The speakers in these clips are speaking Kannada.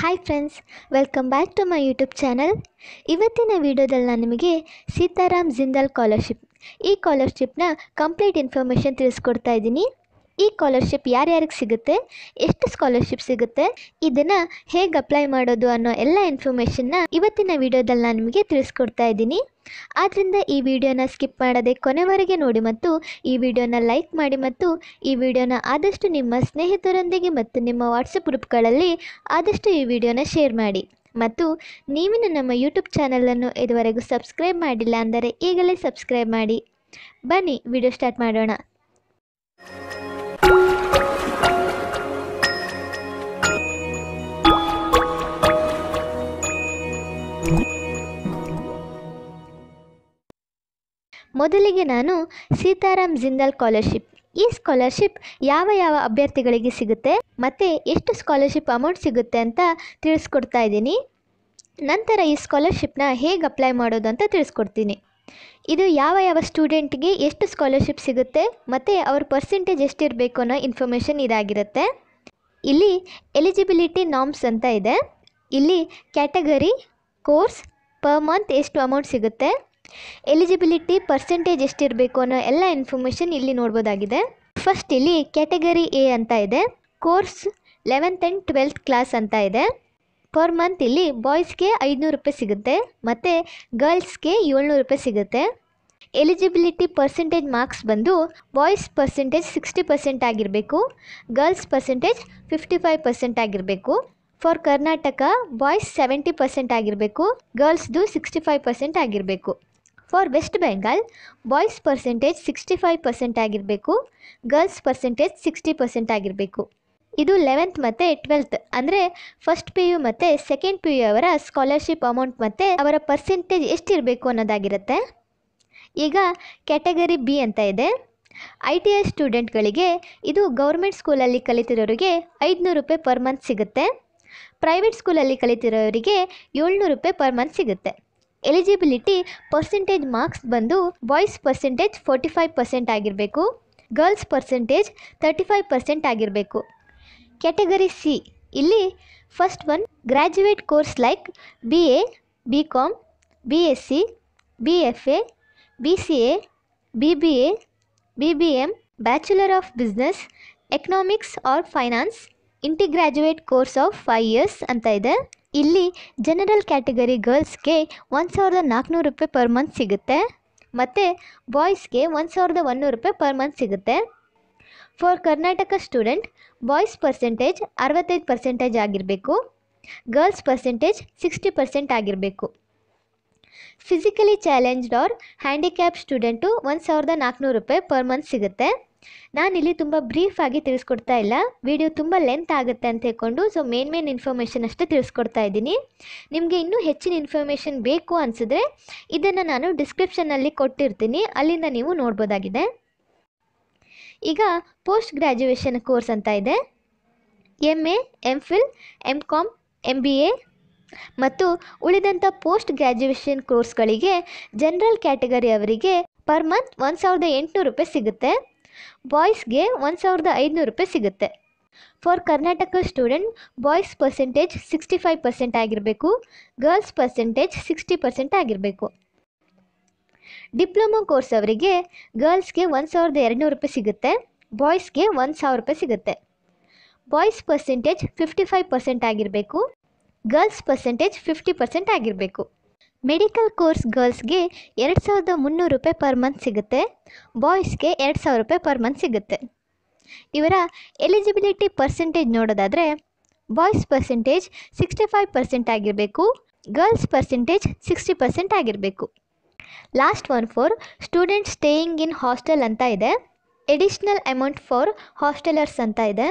hi friends welcome back to my YouTube channel ಇವತ್ತಿನ ವಿಡಿಯೋದಲ್ಲಿ ನಾನು ನಿಮಗೆ ಸೀತಾರಾಮ್ ಜಿಂದಾಲ್ ಸ್ಕಾಲರ್ಶಿಪ್ ಈ ಕಾಲರ್ಶಿಪ್ನ ಕಂಪ್ಲೀಟ್ ಇನ್ಫಾರ್ಮೇಷನ್ ತಿಳಿಸ್ಕೊಡ್ತಾ ಇದ್ದೀನಿ ಈ ಸ್ಕಾಲರ್ಶಿಪ್ ಯಾರ್ಯಾರಿಗೆ ಸಿಗುತ್ತೆ ಎಷ್ಟು ಸ್ಕಾಲರ್ಶಿಪ್ ಸಿಗುತ್ತೆ ಇದನ್ನು ಹೇಗೆ ಅಪ್ಲೈ ಮಾಡೋದು ಅನ್ನೋ ಎಲ್ಲ ಇನ್ಫಾರ್ಮೇಷನ್ನ ಇವತ್ತಿನ ವಿಡಿಯೋದಲ್ಲಿ ನಾನು ನಿಮಗೆ ತಿಳಿಸ್ಕೊಡ್ತಾ ಇದ್ದೀನಿ ಆದ್ದರಿಂದ ಈ ವಿಡಿಯೋನ ಸ್ಕಿಪ್ ಮಾಡದೆ ಕೊನೆವರೆಗೆ ನೋಡಿ ಮತ್ತು ಈ ವಿಡಿಯೋನ ಲೈಕ್ ಮಾಡಿ ಮತ್ತು ಈ ವಿಡಿಯೋನ ಆದಷ್ಟು ನಿಮ್ಮ ಸ್ನೇಹಿತರೊಂದಿಗೆ ಮತ್ತು ನಿಮ್ಮ ವಾಟ್ಸಪ್ ಗ್ರೂಪ್ಗಳಲ್ಲಿ ಆದಷ್ಟು ಈ ವಿಡಿಯೋನ ಶೇರ್ ಮಾಡಿ ಮತ್ತು ನೀವಿನ ನಮ್ಮ ಯೂಟ್ಯೂಬ್ ಚಾನಲನ್ನು ಇದುವರೆಗೂ ಸಬ್ಸ್ಕ್ರೈಬ್ ಮಾಡಿಲ್ಲ ಅಂದರೆ ಈಗಲೇ ಸಬ್ಸ್ಕ್ರೈಬ್ ಮಾಡಿ ಬನ್ನಿ ವಿಡಿಯೋ ಸ್ಟಾರ್ಟ್ ಮಾಡೋಣ ಮೊದಲಿಗೆ ನಾನು ಸೀತಾರಾಮ್ ಜಿಂದಾಲ್ ಸ್ಕಾಲರ್ಶಿಪ್ ಈ ಸ್ಕಾಲರ್ಶಿಪ್ ಯಾವ ಯಾವ ಅಭ್ಯರ್ಥಿಗಳಿಗೆ ಸಿಗುತ್ತೆ ಮತ್ತು ಎಷ್ಟು ಸ್ಕಾಲರ್ಶಿಪ್ ಅಮೌಂಟ್ ಸಿಗುತ್ತೆ ಅಂತ ತಿಳಿಸ್ಕೊಡ್ತಾ ಇದ್ದೀನಿ ನಂತರ ಈ ಸ್ಕಾಲರ್ಶಿಪ್ನ ಹೇಗೆ ಅಪ್ಲೈ ಮಾಡೋದು ಅಂತ ತಿಳಿಸ್ಕೊಡ್ತೀನಿ ಇದು ಯಾವ ಯಾವ ಸ್ಟೂಡೆಂಟ್ಗೆ ಎಷ್ಟು ಸ್ಕಾಲರ್ಶಿಪ್ ಸಿಗುತ್ತೆ ಮತ್ತು ಅವ್ರ ಪರ್ಸೆಂಟೇಜ್ ಎಷ್ಟಿರಬೇಕು ಅನ್ನೋ ಇನ್ಫಾರ್ಮೇಷನ್ ಇದಾಗಿರುತ್ತೆ ಇಲ್ಲಿ ಎಲಿಜಿಬಿಲಿಟಿ ನಾಮ್ಸ್ ಅಂತ ಇದೆ ಇಲ್ಲಿ ಕ್ಯಾಟಗರಿ ಕೋರ್ಸ್ ಪರ್ ಮಂತ್ ಎಷ್ಟು ಅಮೌಂಟ್ ಸಿಗುತ್ತೆ ಎಲಿಜಿಬಿಲಿಟಿ ಪರ್ಸೆಂಟೇಜ್ ಎಷ್ಟಿರಬೇಕು ಅನ್ನೋ ಎಲ್ಲ ಇನ್ಫಾರ್ಮೇಷನ್ ಇಲ್ಲಿ ನೋಡ್ಬೋದಾಗಿದೆ ಫಸ್ಟ್ ಇಲ್ಲಿ ಕ್ಯಾಟಗರಿ ಎ ಅಂತ ಇದೆ course eleventh and twelfth class ಅಂತ ಇದೆ ಪರ್ ಮಂತ್ ಇಲ್ಲಿ ಬಾಯ್ಸ್ಗೆ ಐದುನೂರು ರೂಪಾಯಿ ಸಿಗುತ್ತೆ ಮತ್ತು ಗರ್ಲ್ಸ್ಗೆ ಏಳ್ನೂರು ರೂಪಾಯಿ ಸಿಗುತ್ತೆ ಎಲಿಜಿಬಿಲಿಟಿ ಪರ್ಸೆಂಟೇಜ್ ಮಾರ್ಕ್ಸ್ ಬಂದು ಬಾಯ್ಸ್ ಪರ್ಸೆಂಟೇಜ್ ಸಿಕ್ಸ್ಟಿ ಪರ್ಸೆಂಟ್ ಆಗಿರಬೇಕು girls percentage fifty five percent ಆಗಿರಬೇಕು for Karnataka boys seventy percent ಆಗಿರಬೇಕು ಗರ್ಲ್ಸ್ದು ಸಿಕ್ಸ್ಟಿ ಫೈವ್ ಪರ್ಸೆಂಟ್ ಆಗಿರಬೇಕು for West Bengal boys percentage sixty five percent ಆಗಿರಬೇಕು ಗರ್ಲ್ಸ್ ಪರ್ಸೆಂಟೇಜ್ ಸಿಕ್ಸ್ಟಿ ಪರ್ಸೆಂಟ್ ಆಗಿರಬೇಕು ಇದು ಲೆವೆಂತ್ ಮತ್ತು ಟ್ವೆಲ್ತ್ ಅಂದರೆ ಫಸ್ಟ್ ಪಿ ಯು ಮತ್ತು ಸೆಕೆಂಡ್ ಪಿ ಯು ಅವರ ಸ್ಕಾಲರ್ಶಿಪ್ ಅಮೌಂಟ್ ಮತ್ತು ಅವರ ಪರ್ಸೆಂಟೇಜ್ ಎಷ್ಟಿರಬೇಕು ಅನ್ನೋದಾಗಿರುತ್ತೆ ಈಗ ಕ್ಯಾಟಗರಿ ಬಿ ಅಂತ ಇದೆ ಐ ಟಿ ಐ ಸ್ಟೂಡೆಂಟ್ಗಳಿಗೆ ಇದು ಗೌರ್ಮೆಂಟ್ ಸ್ಕೂಲಲ್ಲಿ ಕಲಿತಿರೋರಿಗೆ ಐದುನೂರು ರೂಪಾಯಿ ಪರ್ ಮಂತ್ ಸಿಗುತ್ತೆ ಪ್ರೈವೇಟ್ ಸ್ಕೂಲಲ್ಲಿ ಕಲಿತಿರೋರಿಗೆ ಏಳ್ನೂರು ರೂಪಾಯಿ ಪರ್ ಮಂತ್ ಸಿಗುತ್ತೆ ಎಲಿಜಿಬಿಲಿಟಿ ಪರ್ಸೆಂಟೇಜ್ ಮಾರ್ಕ್ಸ್ ಬಂದು boys percentage forty five percent ಆಗಿರಬೇಕು girls percentage thirty five percent ಆಗಿರಬೇಕು ಕ್ಯಾಟಗರಿ ಸಿ ಇಲ್ಲಿ first one graduate course like B A B com B S C B F A B C A B B A B B M bachelor of business economics or finance integrated course of five years ಅಂತ ಇದೆ ಇಲ್ಲಿ ಜನರಲ್ ಕ್ಯಾಟಗರಿ ಗರ್ಲ್ಸ್ಗೆ ಒಂದು ಸಾವಿರದ ನಾಲ್ಕುನೂರು ರೂಪಾಯಿ ಪರ್ ಮಂತ್ ಸಿಗುತ್ತೆ ಮತ್ತು ಬಾಯ್ಸ್ಗೆ ಒಂದು ಸಾವಿರದ ಒನ್ನೂರು ರೂಪಾಯಿ ಪರ್ ಮಂತ್ ಸಿಗುತ್ತೆ for Karnataka student boys percentage ಅರವತ್ತೈದು ಪರ್ಸೆಂಟೇಜ್ ಆಗಿರಬೇಕು ಗರ್ಲ್ಸ್ ಪರ್ಸೆಂಟೇಜ್ ಸಿಕ್ಸ್ಟಿ ಪರ್ಸೆಂಟ್ ಆಗಿರಬೇಕು physically challenged or handicap student ಒಂದು ಸಾವಿರದ ನಾಲ್ಕುನೂರು ರೂಪಾಯಿ ಪರ್ ಮಂತ್ ಸಿಗುತ್ತೆ ನಾನಿಲ್ಲಿ ತುಂಬ ಬ್ರೀಫಾಗಿ ತಿಳಿಸ್ಕೊಡ್ತಾ ಇಲ್ಲ ವಿಡಿಯೋ ತುಂಬ ಲೆಂತ್ ಆಗುತ್ತೆ ಅಂತ ಹೇಳ್ಕೊಂಡು ಸೊ ಮೇನ್ ಮೇನ್ ಇನ್ಫಾರ್ಮೇಷನ್ ಅಷ್ಟೇ ತಿಳಿಸ್ಕೊಡ್ತಾ ಇದ್ದೀನಿ ನಿಮಗೆ ಇನ್ನೂ ಹೆಚ್ಚಿನ ಇನ್ಫಾರ್ಮೇಷನ್ ಬೇಕು ಅನಿಸಿದ್ರೆ ಇದನ್ನು ನಾನು ಡಿಸ್ಕ್ರಿಪ್ಷನ್ನಲ್ಲಿ ಕೊಟ್ಟಿರ್ತೀನಿ ಅಲ್ಲಿಂದ ನೀವು ನೋಡ್ಬೋದಾಗಿದೆ ಈಗ ಪೋಸ್ಟ್ ಗ್ರ್ಯಾಜುಯೇಷನ್ ಕೋರ್ಸ್ ಅಂತ ಇದೆ M A M phil M com M B A ಮತ್ತು ಉಳಿದಂಥ ಪೋಸ್ಟ್ ಗ್ರ್ಯಾಜುಯೇಷನ್ ಕೋರ್ಸ್ಗಳಿಗೆ ಜನರಲ್ ಕ್ಯಾಟಗರಿ ಅವರಿಗೆ ಪರ್ ಮಂತ್ ಒಂದು ಸಾವಿರದ ಎಂಟುನೂರು ರೂಪಾಯಿ ಸಿಗುತ್ತೆ ಬಾಯ್ಸ್ಗೆ ಒಂದು ಸಾವಿರದ ಐದುನೂರು ರೂಪಾಯಿ ಸಿಗುತ್ತೆ for Karnataka student boys percentage sixty five percent ಆಗಿರಬೇಕು ಗರ್ಲ್ಸ್ ಪರ್ಸೆಂಟೇಜ್ ಸಿಕ್ಸ್ಟಿ ಪರ್ಸೆಂಟ್ ಆಗಿರಬೇಕು ಡಿಪ್ಲೊಮೊ ಕೋರ್ಸ್ ಅವರಿಗೆ ಗರ್ಲ್ಸ್ಗೆ ಒಂದು ಸಾವಿರದ ಎರಡುನೂರು ರೂಪಾಯಿ ಸಿಗುತ್ತೆ ಬಾಯ್ಸ್ಗೆ ಒಂದು ಸಾವಿರ ರೂಪಾಯಿ ಸಿಗುತ್ತೆ boys percentage fifty five percent ಆಗಿರಬೇಕು ಗರ್ಲ್ಸ್ ಪರ್ಸೆಂಟೇಜ್ ಫಿಫ್ಟಿ ಪರ್ಸೆಂಟ್ ಆಗಿರಬೇಕು ಮೆಡಿಕಲ್ ಕೋರ್ಸ್ ಗರ್ಲ್ಸ್ಗೆ ಎರಡು ಸಾವಿರದ ಮುನ್ನೂರು ರೂಪಾಯಿ ಪರ್ ಮಂತ್ ಸಿಗುತ್ತೆ ಬಾಯ್ಸ್ಗೆ ಎರಡು ಸಾವಿರ ರೂಪಾಯಿ ಪರ್ ಮಂತ್ ಸಿಗುತ್ತೆ ಇವರ ಎಲಿಜಿಬಿಲಿಟಿ ಪರ್ಸೆಂಟೇಜ್ ನೋಡೋದಾದರೆ boys percentage sixty five percent ಆಗಿರಬೇಕು ಗರ್ಲ್ಸ್ ಪರ್ಸೆಂಟೇಜ್ ಸಿಕ್ಸ್ಟಿ ಪರ್ಸೆಂಟ್ ಆಗಿರಬೇಕು last one four student staying in hostel ಅಂತ ಇದೆ ಎಡಿಷ್ನಲ್ ಅಮೌಂಟ್ ಫಾರ್ ಹಾಸ್ಟೆಲರ್ಸ್ ಅಂತ ಇದೆ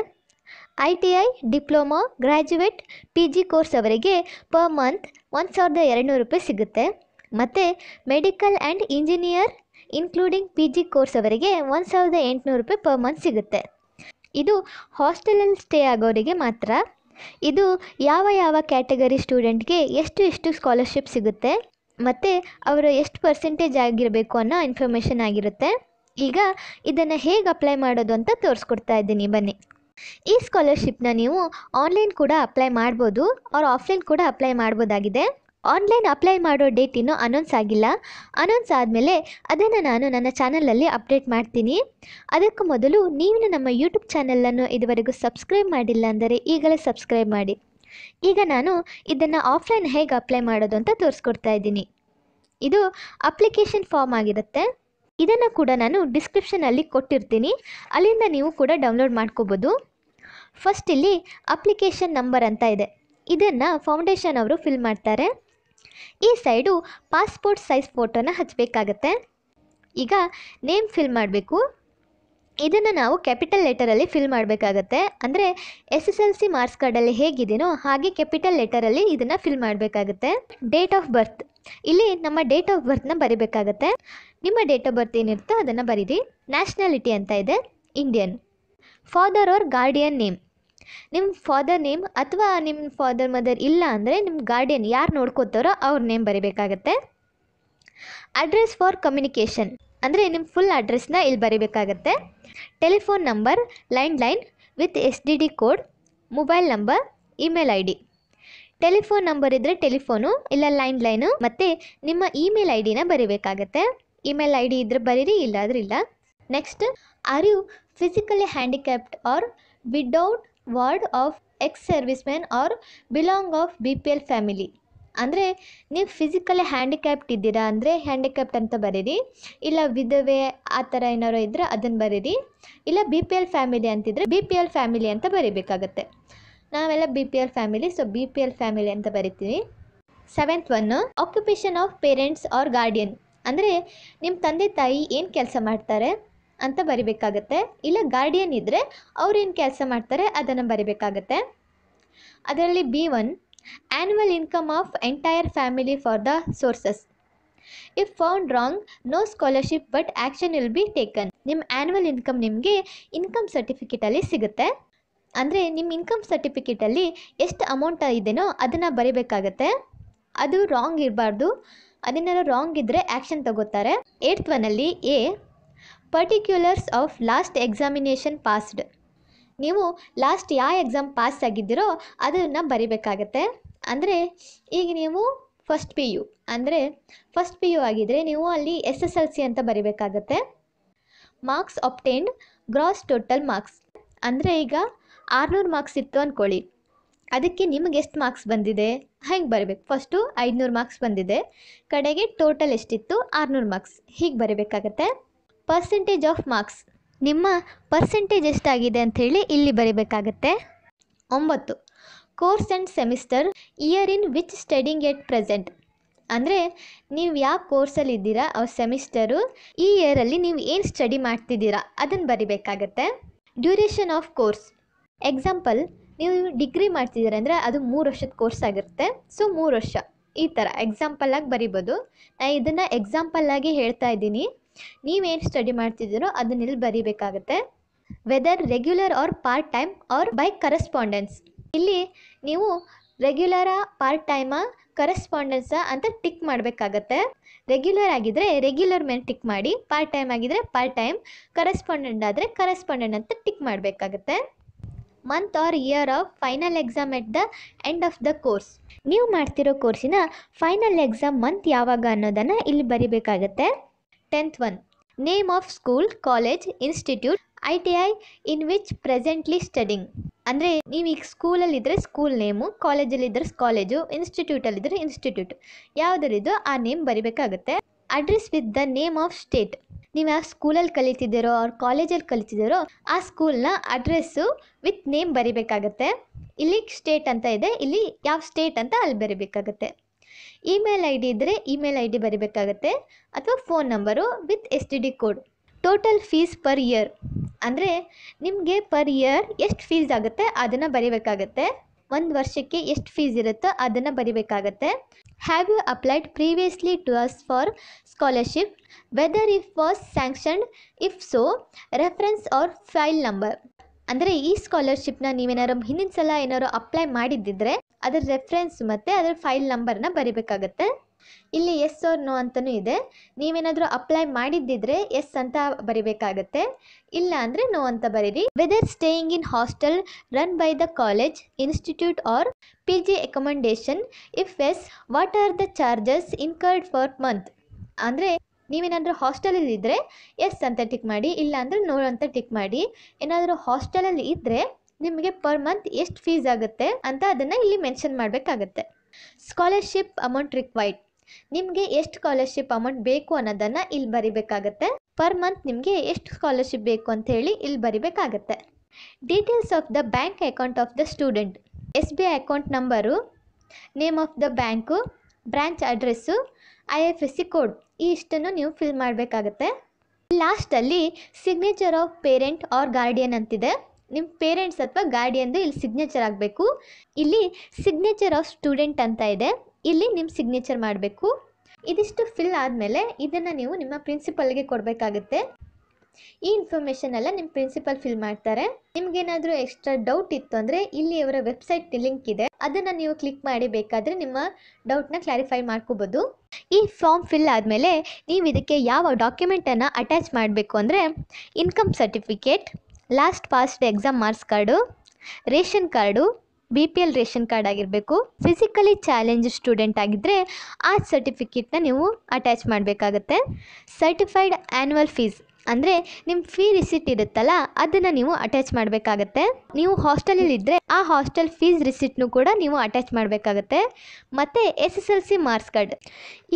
I T I diploma graduate P G course ಅವರಿಗೆ ಪರ್ ಮಂತ್ ಒಂದು ಸಾವಿರದ ಎರಡುನೂರು ರೂಪಾಯಿ ಸಿಗುತ್ತೆ ಮತ್ತು medical and engineer including P G course ಅವರಿಗೆ ಒಂದು ಸಾವಿರದ ಎಂಟುನೂರು ರೂಪಾಯಿ ಪರ್ ಮಂತ್ ಸಿಗುತ್ತೆ ಇದು ಹಾಸ್ಟೆಲಲ್ಲಿ ಸ್ಟೇ ಆಗೋರಿಗೆ ಮಾತ್ರ ಇದು ಯಾವ ಯಾವ ಕ್ಯಾಟಗರಿ ಸ್ಟೂಡೆಂಟ್ಗೆ ಎಷ್ಟು ಎಷ್ಟು ಸ್ಕಾಲರ್ಶಿಪ್ ಸಿಗುತ್ತೆ ಮತ್ತು ಅವರು ಎಷ್ಟು ಪರ್ಸೆಂಟೇಜ್ ಆಗಿರಬೇಕು ಅನ್ನೋ ಇನ್ಫಾರ್ಮೇಷನ್ ಆಗಿರುತ್ತೆ ಈಗ ಇದನ್ನು ಹೇಗೆ ಅಪ್ಲೈ ಮಾಡೋದು ಅಂತ ತೋರಿಸ್ಕೊಡ್ತಾ ಇದ್ದೀನಿ ಬನ್ನಿ ಈ ಸ್ಕಾಲರ್ಶಿಪ್ನ ನೀವು ಆನ್ಲೈನ್ ಕೂಡ ಅಪ್ಲೈ ಮಾಡ್ಬೋದು ಅವ್ರು ಆಫ್ಲೈನ್ ಕೂಡ ಅಪ್ಲೈ ಮಾಡ್ಬೋದಾಗಿದೆ ಆನ್ಲೈನ್ ಅಪ್ಲೈ ಮಾಡೋ ಡೇಟ್ ಇನ್ನೂ ಅನೌನ್ಸ್ ಆಗಿಲ್ಲ ಅನೌನ್ಸ್ ಆದಮೇಲೆ ಅದನ್ನು ನಾನು ನನ್ನ ಚಾನಲಲ್ಲಿ ಅಪ್ಡೇಟ್ ಮಾಡ್ತೀನಿ ಅದಕ್ಕೂ ಮೊದಲು ನೀವು ನಮ್ಮ ಯೂಟ್ಯೂಬ್ ಚಾನಲನ್ನು ಇದುವರೆಗೂ ಸಬ್ಸ್ಕ್ರೈಬ್ ಮಾಡಿಲ್ಲ ಅಂದರೆ ಈಗಲೇ ಸಬ್ಸ್ಕ್ರೈಬ್ ಮಾಡಿ ಈಗ ನಾನು ಇದನ್ನು ಆಫ್ಲೈನ್ ಹೇಗೆ ಅಪ್ಲೈ ಮಾಡೋದು ಅಂತ ತೋರಿಸ್ಕೊಡ್ತಾ ಇದ್ದೀನಿ ಇದು ಅಪ್ಲಿಕೇಶನ್ ಫಾರ್ಮ್ ಆಗಿರುತ್ತೆ ಇದನ್ನು ಕೂಡ ನಾನು ಡಿಸ್ಕ್ರಿಪ್ಷನಲ್ಲಿ ಕೊಟ್ಟಿರ್ತೀನಿ ಅಲ್ಲಿಂದ ನೀವು ಕೂಡ ಡೌನ್ಲೋಡ್ ಮಾಡ್ಕೋಬೋದು ಫಸ್ಟ್ ಇಲ್ಲಿ ಅಪ್ಲಿಕೇಶನ್ ನಂಬರ್ ಅಂತ ಇದೆ ಇದನ್ನು ಫೌಂಡೇಶನ್ ಅವರು ಫಿಲ್ ಮಾಡ್ತಾರೆ ಈ ಸೈಡು ಪಾಸ್ಪೋರ್ಟ್ ಸೈಜ್ ಫೋಟೋನ ಹಚ್ಚಬೇಕಾಗತ್ತೆ ಈಗ ನೇಮ್ ಫಿಲ್ ಮಾಡಬೇಕು ಇದನ್ನು ನಾವು ಕ್ಯಾಪಿಟಲ್ ಲೆಟರಲ್ಲಿ ಫಿಲ್ ಮಾಡಬೇಕಾಗತ್ತೆ ಅಂದರೆ S S L C marks ಕಾರ್ಡಲ್ಲಿ ಹೇಗಿದೆಯೋ ಹಾಗೆ ಕ್ಯಾಪಿಟಲ್ ಲೆಟರಲ್ಲಿ ಇದನ್ನು ಫಿಲ್ ಮಾಡಬೇಕಾಗತ್ತೆ ಡೇಟ್ ಆಫ್ ಬರ್ತ್ ಇಲ್ಲಿ ನಮ್ಮ ಡೇಟ್ ಆಫ್ ಬರ್ತ್ನ ಬರಿಬೇಕಾಗತ್ತೆ ನಿಮ್ಮ ಡೇಟ್ ಆಫ್ ಬರ್ತ್ ಏನಿರುತ್ತೋ ಅದನ್ನು ಬರೀರಿ ನ್ಯಾಷನಾಲಿಟಿ ಅಂತ ಇದೆ Indian father or guardian name ನಿಮ್ಮ ಫಾದರ್ ನೇಮ್ ಅಥವಾ ನಿಮ್ಮ ಫಾದರ್ ಮದರ್ ಇಲ್ಲ ಅಂದರೆ ನಿಮ್ಮ ಗಾರ್ಡಿಯನ್ ಯಾರು ನೋಡ್ಕೋತಾರೋ ಅವ್ರ ನೇಮ್ ಬರೀಬೇಕಾಗತ್ತೆ ಅಡ್ರೆಸ್ ಫಾರ್ ಕಮ್ಯುನಿಕೇಷನ್ ಅಂದರೆ ನಿಮ್ಮ ಫುಲ್ ಅಡ್ರೆಸ್ನ ಇಲ್ಲಿ ಬರೀಬೇಕಾಗತ್ತೆ telephone number landline with S T D code mobile number email I D telephone number ಇದ್ದರೆ ಟೆಲಿಫೋನು ಇಲ್ಲ ಲೈನು ಮತ್ತು ನಿಮ್ಮ ಇಮೇಲ್ ಐ ಡಿನ ಬರೀಬೇಕಾಗತ್ತೆ ಇಮೇಲ್ ಐ ಡಿ ಇದ್ದರೆ ಬರೀರಿ ಇಲ್ಲಾದ್ರೂ ಇಲ್ಲ next are you physically handicapped or widow ward of ex serviceman or belong of B P L family ಅಂದರೆ ನೀವು ಫಿಸಿಕಲಿ ಹ್ಯಾಂಡಿಕ್ಯಾಪ್ಟ್ ಇದ್ದೀರಾ ಅಂದರೆ ಹ್ಯಾಂಡಿಕ್ಯಾಪ್ಟ್ ಅಂತ ಬರೀರಿ ಇಲ್ಲ ವಿಧವೆ ಆ ಥರ ಏನಾರು ಇದ್ದರೆ ಅದನ್ನು ಬರೀರಿ ಇಲ್ಲ ಬಿ ಪಿ ಎಲ್ ಫ್ಯಾಮಿಲಿ ಅಂತಿದ್ರೆ ಬಿ ಪಿ ಎಲ್ ಫ್ಯಾಮಿಲಿ ಅಂತ ಬರೀಬೇಕಾಗತ್ತೆ ನಾವೆಲ್ಲ B P L family so B P L family ಅಂತ ಬರಿತೀವಿ seventh one occupation of parents or guardian ಅಂದರೆ ನಿಮ್ಮ ತಂದೆ ತಾಯಿ ಏನು ಕೆಲಸ ಮಾಡ್ತಾರೆ ಅಂತ ಬರಿಬೇಕಾಗತ್ತೆ ಇಲ್ಲ ಗಾರ್ಡಿಯನ್ ಇದ್ದರೆ ಅವ್ರೇನು ಕೆಲಸ ಮಾಡ್ತಾರೆ ಅದನ್ನು ಬರಿಬೇಕಾಗತ್ತೆ ಅದರಲ್ಲಿ B one annual income of entire family for the sources if found wrong no scholarship but action will be taken ನಿಮ್ಮ ಆ್ಯನ್ಯುವಲ್ ಇನ್ಕಮ್ ನಿಮಗೆ ಇನ್ಕಮ್ ಸರ್ಟಿಫಿಕೇಟಲ್ಲಿ ಸಿಗುತ್ತೆ ಅಂದರೆ ನಿಮ್ಮ ಇನ್ಕಮ್ ಸರ್ಟಿಫಿಕೇಟಲ್ಲಿ ಎಷ್ಟು ಅಮೌಂಟ್ ಇದೆಯೋ ಅದನ್ನು ಬರಿಬೇಕಾಗತ್ತೆ ಅದು ರಾಂಗ್ ಇರಬಾರ್ದು ಅದೇನಾದ್ರು ರಾಂಗ್ ಇದ್ದರೆ ಆ್ಯಕ್ಷನ್ ತಗೋತಾರೆ ಏಟ್ತ್ ಒನ್ನಲ್ಲಿ A particulars of last examination passed ನೀವು ಲಾಸ್ಟ್ ಯಾವ ಎಕ್ಸಾಮ್ ಪಾಸ್ ಆಗಿದ್ದೀರೋ ಅದನ್ನು ಬರಿಬೇಕಾಗತ್ತೆ ಅಂದರೆ ಈಗ ನೀವು ಫಸ್ಟ್ ಪಿ ಯು ಅಂದರೆ ಫಸ್ಟ್ ಪಿ ಯು ಆಗಿದ್ದರೆ ನೀವು ಅಲ್ಲಿ ಎಸ್ ಎಸ್ ಎಲ್ ಸಿ ಅಂತ ಬರಿಬೇಕಾಗತ್ತೆ marks obtained gross total marks ಅಂದರೆ ಈಗ ಆರುನೂರು ಮಾರ್ಕ್ಸ್ ಇತ್ತು ಅಂದ್ಕೊಳ್ಳಿ ಅದಕ್ಕೆ ನಿಮಗೆ ಎಷ್ಟು ಮಾರ್ಕ್ಸ್ ಬಂದಿದೆ ಹೆಂಗೆ ಬರಬೇಕು ಫಸ್ಟು ಐದುನೂರು ಮಾರ್ಕ್ಸ್ ಬಂದಿದೆ ಕಡೆಗೆ ಟೋಟಲ್ ಎಷ್ಟಿತ್ತು ಆರುನೂರು ಮಾರ್ಕ್ಸ್ ಹೀಗೆ ಬರಿಬೇಕಾಗತ್ತೆ ಪರ್ಸೆಂಟೇಜ್ ಆಫ್ ಮಾರ್ಕ್ಸ್ ನಿಮ್ಮ ಪರ್ಸೆಂಟೇಜ್ ಎಷ್ಟಾಗಿದೆ ಅಂಥೇಳಿ ಇಲ್ಲಿ ಬರೀಬೇಕಾಗತ್ತೆ ಒಂಬತ್ತು course and semester year in which studying at present ಅಂದರೆ ನೀವು ಯಾವ ಕೋರ್ಸಲ್ಲಿ ಇದ್ದೀರಾ ಅವ್ರ ಸೆಮಿಸ್ಟರು ಈ ಇಯರಲ್ಲಿ ನೀವು ಏನು ಸ್ಟಡಿ ಮಾಡ್ತಿದ್ದೀರಾ ಅದನ್ನು ಬರಿಬೇಕಾಗತ್ತೆ ಡ್ಯೂರೇಷನ್ ಆಫ್ ಕೋರ್ಸ್ ಎಕ್ಸಾಂಪಲ್ ನೀವು ಡಿಗ್ರಿ ಮಾಡ್ತಿದ್ದೀರ ಅಂದರೆ ಅದು ಮೂರು ವರ್ಷದ ಕೋರ್ಸ್ ಆಗಿರುತ್ತೆ ಸೊ ಮೂರು ವರ್ಷ ಈ ಥರ ಆಗಿ ಬರಿಬೋದು ನಾನು ಇದನ್ನು ಎಕ್ಸಾಂಪಲ್ಲಾಗಿ ಹೇಳ್ತಾ ಇದ್ದೀನಿ ನೀವೇನು ಸ್ಟಡಿ ಮಾಡ್ತಿದ್ದೀರೋ ಇಲ್ಲಿ ಬರೀಬೇಕಾಗತ್ತೆ whether regular or part time or by correspondence ಇಲ್ಲಿ ನೀವು ರೆಗ್ಯುಲರ ಪಾರ್ಟ್ ಟೈಮ ಕರೆಸ್ಪಾಂಡೆನ್ಸ್ ಅಂತ ಟಿಕ್ ಮಾಡಬೇಕಾಗತ್ತೆ ರೆಗ್ಯುಲರ್ ಆಗಿದ್ದರೆ ರೆಗ್ಯುಲರ್ ಮೇಲೆ ಟಿಕ್ ಮಾಡಿ ಪಾರ್ಟ್ ಟೈಮ್ ಆಗಿದ್ರೆ ಪಾರ್ಟ್ ಟೈಮ್ ಕರೆಸ್ಪಾಂಡೆಂಟ್ ಆದರೆ ಕರೆಸ್ಪಾಂಡೆಂಟ್ ಅಂತ ಟಿಕ್ ಮಾಡಬೇಕಾಗತ್ತೆ month or year of final exam at the end of the course ನೀವು ಮಾಡ್ತಿರೋ ಕೋರ್ಸಿನ ಫೈನಲ್ ಎಕ್ಸಾಮ್ ಮಂತ್ ಯಾವಾಗ ಅನ್ನೋದನ್ನು ಇಲ್ಲಿ ಬರಿಬೇಕಾಗತ್ತೆ tenth one name of school college institute I T I in which presently studying ಅಂದರೆ ನೀವು ಸ್ಕೂಲಲ್ಲಿದ್ದರೆ ಸ್ಕೂಲ್ ನೇಮು ಕಾಲೇಜಲ್ಲಿದ್ದರೆ ಕಾಲೇಜು ಇನ್ಸ್ಟಿಟ್ಯೂಟಲ್ಲಿದ್ದರೆ ಇನ್ಸ್ಟಿಟ್ಯೂಟ್ ಯಾವುದರಿದ್ದು ಆ ನೇಮ್ ಬರಿಬೇಕಾಗುತ್ತೆ address with the name of state ನೀವು ಯಾವ ಸ್ಕೂಲಲ್ಲಿ ಕಲಿತಿದ್ದೀರೋ ಅವ್ರ ಕಾಲೇಜಲ್ಲಿ ಕಲಿತಿದ್ದೀರೋ ಆ ಸ್ಕೂಲ್ನ ಅಡ್ರೆಸ್ಸು ವಿತ್ ನೇಮ್ ಬರಿಬೇಕಾಗತ್ತೆ ಇಲ್ಲಿ ಸ್ಟೇಟ್ ಅಂತ ಇದೆ ಇಲ್ಲಿ ಯಾವ ಸ್ಟೇಟ್ ಅಂತ ಅಲ್ಲಿ ಬರಿಬೇಕಾಗತ್ತೆ ಇಮೇಲ್ ಐ ಡಿ ಇದ್ದರೆ ಇಮೇಲ್ ಐ ಡಿ ಬರೀಬೇಕಾಗತ್ತೆ ಅಥವಾ phone number with S T D code total fees per year ಅಂದರೆ ನಿಮಗೆ ಪರ್ ಇಯರ್ ಎಷ್ಟು ಫೀಸ್ ಆಗುತ್ತೆ ಅದನ್ನು ಬರಿಬೇಕಾಗತ್ತೆ ಒಂದು ವರ್ಷಕ್ಕೆ ಎಷ್ಟು ಫೀಸ್ ಇರುತ್ತೋ ಅದನ್ನು ಬರಿಬೇಕಾಗತ್ತೆ have you applied previously to us for scholarship whether if was sanctioned if so reference or file number ಅಂದರೆ ಈ ಸ್ಕಾಲರ್ಶಿಪ್ನ ನೀವೇನಾದ್ರು ಹಿಂದಿನ ಸಲ ಏನಾದ್ರು ಅಪ್ಲೈ ಮಾಡಿದ್ದಿದ್ರೆ ಅದರ ರೆಫ್ರೆನ್ಸ್ ಮತ್ತು ಅದರ ಫೈಲ್ ನಂಬರ್ನ ಬರೀಬೇಕಾಗತ್ತೆ ಇಲ್ಲಿ ಎಸ್ ಆರ್ ನೋ ಅಂತಲೂ ಇದೆ ನೀವೇನಾದರೂ ಅಪ್ಲೈ ಮಾಡಿದ್ದಿದ್ರೆ ಎಸ್ ಅಂತ ಬರಿಬೇಕಾಗತ್ತೆ ಇಲ್ಲ ಅಂದರೆ ನೋ ಅಂತ ಬರೀರಿ whether staying in hostel run by the college institute or P G accommodation if yes what are the charges incurred for month ಅಂದರೆ ನೀವೇನಾದರೂ ಹಾಸ್ಟೆಲಲ್ಲಿ ಇದ್ದರೆ ಎಸ್ ಅಂತ ಟಿಕ್ ಮಾಡಿ ಇಲ್ಲ ಅಂದರೆ ನೋ ಅಂತ ಟಿಕ್ ಮಾಡಿ ಏನಾದರೂ ಹಾಸ್ಟೆಲಲ್ಲಿ ಇದ್ದರೆ ನಿಮಗೆ ಪರ್ ಮಂತ್ ಎಷ್ಟು ಫೀಸ್ ಆಗುತ್ತೆ ಅಂತ ಅದನ್ನು ಇಲ್ಲಿ ಮೆನ್ಷನ್ ಮಾಡಬೇಕಾಗತ್ತೆ ಸ್ಕಾಲರ್ಶಿಪ್ ಅಮೌಂಟ್ ರಿಕ್ವೈರ್ಡ್ ನಿಮಗೆ ಎಷ್ಟು ಸ್ಕಾಲರ್ಶಿಪ್ ಅಮೌಂಟ್ ಬೇಕು ಅನ್ನೋದನ್ನು ಇಲ್ಲಿ ಬರಿಬೇಕಾಗತ್ತೆ ಪರ್ ಮಂತ್ ನಿಮಗೆ ಎಷ್ಟು ಸ್ಕಾಲರ್ಶಿಪ್ ಬೇಕು ಅಂತ ಹೇಳಿ ಇಲ್ಲಿ ಬರಿಬೇಕಾಗತ್ತೆ details of the bank account of the student S B I account number name of the bank branch address I F S C code ಈ ಇಷ್ಟನ್ನು ನೀವು ಫಿಲ್ ಮಾಡಬೇಕಾಗತ್ತೆ ಲಾಸ್ಟಲ್ಲಿ signature of parent or guardian ಅಂತಿದೆ ನಿಮ್ಮ ಪೇರೆಂಟ್ಸ್ ಅಥವಾ ಗಾರ್ಡಿಯನ್ದು ಇಲ್ಲಿ ಸಿಗ್ನೇಚರ್ ಆಗಬೇಕು ಇಲ್ಲಿ ಸಿಗ್ನೇಚರ್ ಆಫ್ ಸ್ಟೂಡೆಂಟ್ ಅಂತ ಇದೆ ಇಲ್ಲಿ ನಿಮ್ಮ ಸಿಗ್ನೇಚರ್ ಮಾಡಬೇಕು ಇದಿಷ್ಟು ಫಿಲ್ ಆದಮೇಲೆ ಇದನ್ನು ನೀವು ನಿಮ್ಮ ಪ್ರಿನ್ಸಿಪಲ್ಗೆ ಕೊಡಬೇಕಾಗುತ್ತೆ ಈ ಇನ್ಫಾರ್ಮೇಷನ್ ಎಲ್ಲ ನಿಮ್ಮ ಪ್ರಿನ್ಸಿಪಲ್ ಫಿಲ್ ಮಾಡ್ತಾರೆ ನಿಮ್ಗೇನಾದರೂ ಎಕ್ಸ್ಟ್ರಾ ಡೌಟ್ ಇತ್ತು ಅಂದರೆ ಇಲ್ಲಿ ಅವರ ವೆಬ್ಸೈಟ್ ಲಿಂಕ್ ಇದೆ ಅದನ್ನು ನೀವು ಕ್ಲಿಕ್ ಮಾಡಿ ಬೇಕಾದರೆ ನಿಮ್ಮ ಡೌಟ್ನ ಕ್ಲಾರಿಫೈ ಮಾಡ್ಕೋಬೋದು ಈ ಫಾರ್ಮ್ ಫಿಲ್ ಆದಮೇಲೆ ನೀವು ಇದಕ್ಕೆ ಯಾವ ಡಾಕ್ಯುಮೆಂಟನ್ನು ಅಟ್ಯಾಚ್ ಮಾಡಬೇಕು ಅಂದರೆ income certificate last past exam marks card ration card B P L ration card ಆಗಿರಬೇಕು ಫಿಸಿಕಲಿ ಚಾಲೆಂಜ್ ಸ್ಟೂಡೆಂಟ್ ಆಗಿದ್ದರೆ ಆ ಸರ್ಟಿಫಿಕೇಟ್ನ ನೀವು ಅಟ್ಯಾಚ್ ಮಾಡಬೇಕಾಗತ್ತೆ ಸರ್ಟಿಫೈಡ್ ಆ್ಯನ್ಯುವಲ್ ಫೀಸ್ ಅಂದರೆ ನಿಮ್ಮ ಫೀ ರಿಸಿಟ್ ಇರುತ್ತಲ್ಲ ಅದನ್ನು ನೀವು ಅಟ್ಯಾಚ್ ಮಾಡಬೇಕಾಗತ್ತೆ ನೀವು ಇದ್ದರೆ ಆ ಹಾಸ್ಟೆಲ್ ಫೀಸ್ ರಿಸಿಟ್ನು ಕೂಡ ನೀವು ಅಟ್ಯಾಚ್ ಮಾಡಬೇಕಾಗತ್ತೆ ಮತ್ತು S S L C marks card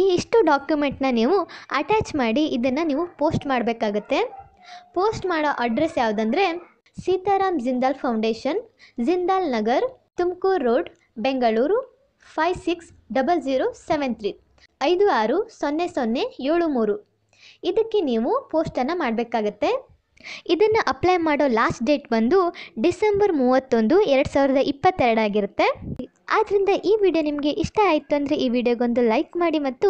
ಈ ಇಷ್ಟು ಡಾಕ್ಯುಮೆಂಟ್ನ ನೀವು ಅಟ್ಯಾಚ್ ಮಾಡಿ ಇದನ್ನು ನೀವು ಪೋಸ್ಟ್ ಮಾಡಬೇಕಾಗತ್ತೆ ಪೋಸ್ಟ್ ಮಾಡೋ ಅಡ್ರೆಸ್ ಯಾವುದಂದರೆ Sitaram Jindal foundation Jindal Nagar Tumakuru road Bengaluru five six double zero seven three ಐದು ಆರು ಸೊನ್ನೆ ಸೊನ್ನೆ ಏಳು ಮೂರು ಇದಕ್ಕೆ ನೀವು ಪೋಸ್ಟನ್ನು ಮಾಡಬೇಕಾಗತ್ತೆ ಇದನ್ನು ಅಪ್ಲೈ ಮಾಡೋ ಲಾಸ್ಟ್ ಡೇಟ್ ಬಂದು ಡಿಸೆಂಬರ್ ಮೂವತ್ತೊಂದು ಎರಡು ಸಾವಿರದ ಇಪ್ಪತ್ತೆರಡಾಗಿರುತ್ತೆ ಆದ್ದರಿಂದ ಈ ವಿಡಿಯೋ ನಿಮಗೆ ಇಷ್ಟ ಆಯಿತು ಅಂದರೆ ಈ ವಿಡಿಯೋಗೊಂದು ಲೈಕ್ ಮಾಡಿ ಮತ್ತು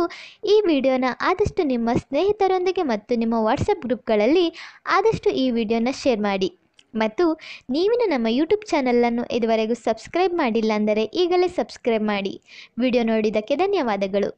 ಈ ವಿಡಿಯೋನ ಆದಷ್ಟು ನಿಮ್ಮ ಸ್ನೇಹಿತರೊಂದಿಗೆ ಮತ್ತು ನಿಮ್ಮ ವಾಟ್ಸಪ್ ಗ್ರೂಪ್ಗಳಲ್ಲಿ ಆದಷ್ಟು ಈ ವಿಡಿಯೋನ ಶೇರ್ ಮಾಡಿ ಮತ್ತು ನೀವಿನ ನಮ್ಮ ಯೂಟ್ಯೂಬ್ ಚಾನಲನ್ನು ಇದುವರೆಗೂ ಸಬ್ಸ್ಕ್ರೈಬ್ ಮಾಡಿಲ್ಲ ಅಂದರೆ ಈಗಲೇ ಸಬ್ಸ್ಕ್ರೈಬ್ ಮಾಡಿ ವಿಡಿಯೋ ನೋಡಿದ್ದಕ್ಕೆ ಧನ್ಯವಾದಗಳು